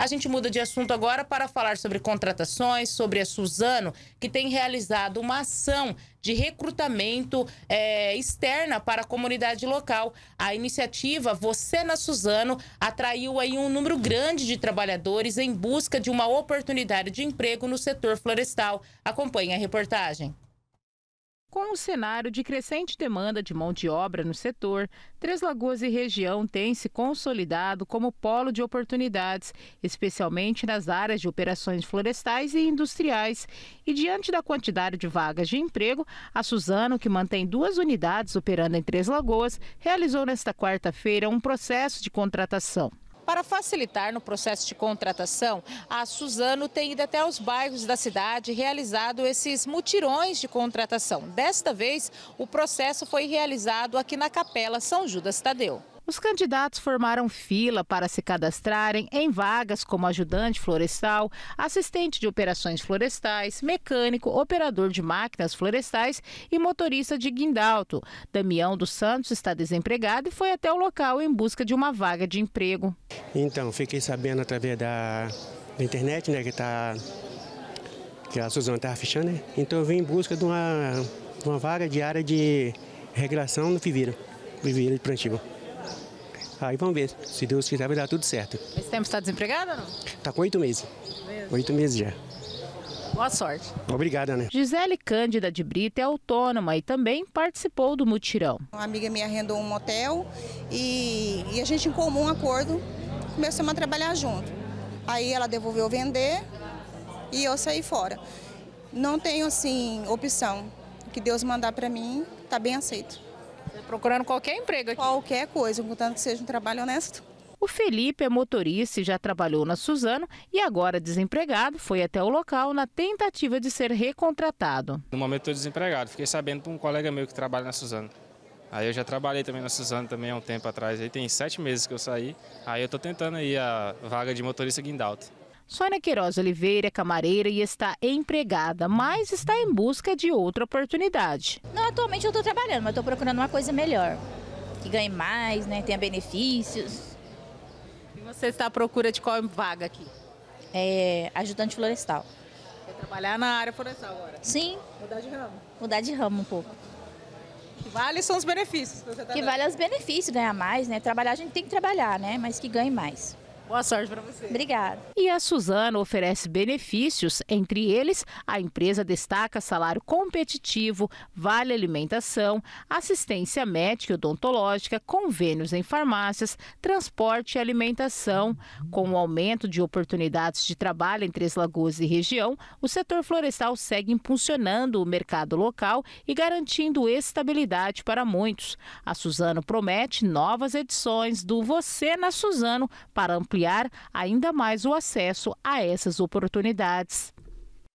A gente muda de assunto agora para falar sobre contratações, sobre a Suzano, que tem realizado uma ação de recrutamento é, externa para a comunidade local. A iniciativa Você na Suzano atraiu aí um número grande de trabalhadores em busca de uma oportunidade de emprego no setor florestal. Acompanhe a reportagem. Com o cenário de crescente demanda de mão de obra no setor, Três Lagoas e região têm se consolidado como polo de oportunidades, especialmente nas áreas de operações florestais e industriais. E diante da quantidade de vagas de emprego, a Suzano, que mantém duas unidades operando em Três Lagoas, realizou nesta quarta-feira um processo de contratação. Para facilitar no processo de contratação, a Suzano tem ido até os bairros da cidade e realizado esses mutirões de contratação. Desta vez, o processo foi realizado aqui na Capela São Judas Tadeu. Os candidatos formaram fila para se cadastrarem em vagas como ajudante florestal, assistente de operações florestais, mecânico, operador de máquinas florestais e motorista de guindalto. Damião dos Santos está desempregado e foi até o local em busca de uma vaga de emprego. Então, fiquei sabendo através da, da internet, né, que tá que a Suzana estava fechando, né? Então eu vim em busca de uma, uma vaga de área de regração no Fivira, Fivira de Plantivo. Aí vamos ver. Se Deus quiser, vai dar tudo certo. Esse tempo está desempregado ou não? Está com oito meses. Mesmo? Oito meses já. Boa sorte. Obrigada, né? Gisele Cândida de Brito é autônoma e também participou do mutirão. Uma amiga me arrendou um motel e, e a gente, em comum acordo, começamos a trabalhar junto. Aí ela devolveu vender e eu saí fora. Não tenho, assim, opção. O que Deus mandar para mim, está bem aceito. Procurando qualquer emprego aqui. Qualquer coisa, contanto que seja um trabalho honesto. O Felipe é motorista e já trabalhou na Suzano e agora desempregado, foi até o local na tentativa de ser recontratado. No momento estou desempregado, fiquei sabendo por um colega meu que trabalha na Suzano. Aí eu já trabalhei também na Suzano também há um tempo atrás, aí tem sete meses que eu saí, aí eu estou tentando aí a vaga de motorista guindalto. Sônia Queiroz Oliveira é camareira e está empregada, mas está em busca de outra oportunidade. Não, atualmente eu estou trabalhando, mas estou procurando uma coisa melhor, que ganhe mais, né, tenha benefícios. E você está à procura de qual vaga aqui? É, ajudante florestal. Quer trabalhar na área florestal agora? Sim. Mudar de ramo? Mudar de ramo um pouco. O que vale são os benefícios. Que, você tá que vale é os benefícios, ganhar mais, né? Trabalhar a gente tem que trabalhar, né? Mas que ganhe mais. Boa sorte para você. Obrigada. E a Suzano oferece benefícios, entre eles, a empresa destaca salário competitivo, vale alimentação, assistência médica e odontológica, convênios em farmácias, transporte e alimentação. Com o aumento de oportunidades de trabalho em Três Lagoas e região, o setor florestal segue impulsionando o mercado local e garantindo estabilidade para muitos. A Suzano promete novas edições do Você na Suzano para ampliar ampliar ainda mais o acesso a essas oportunidades.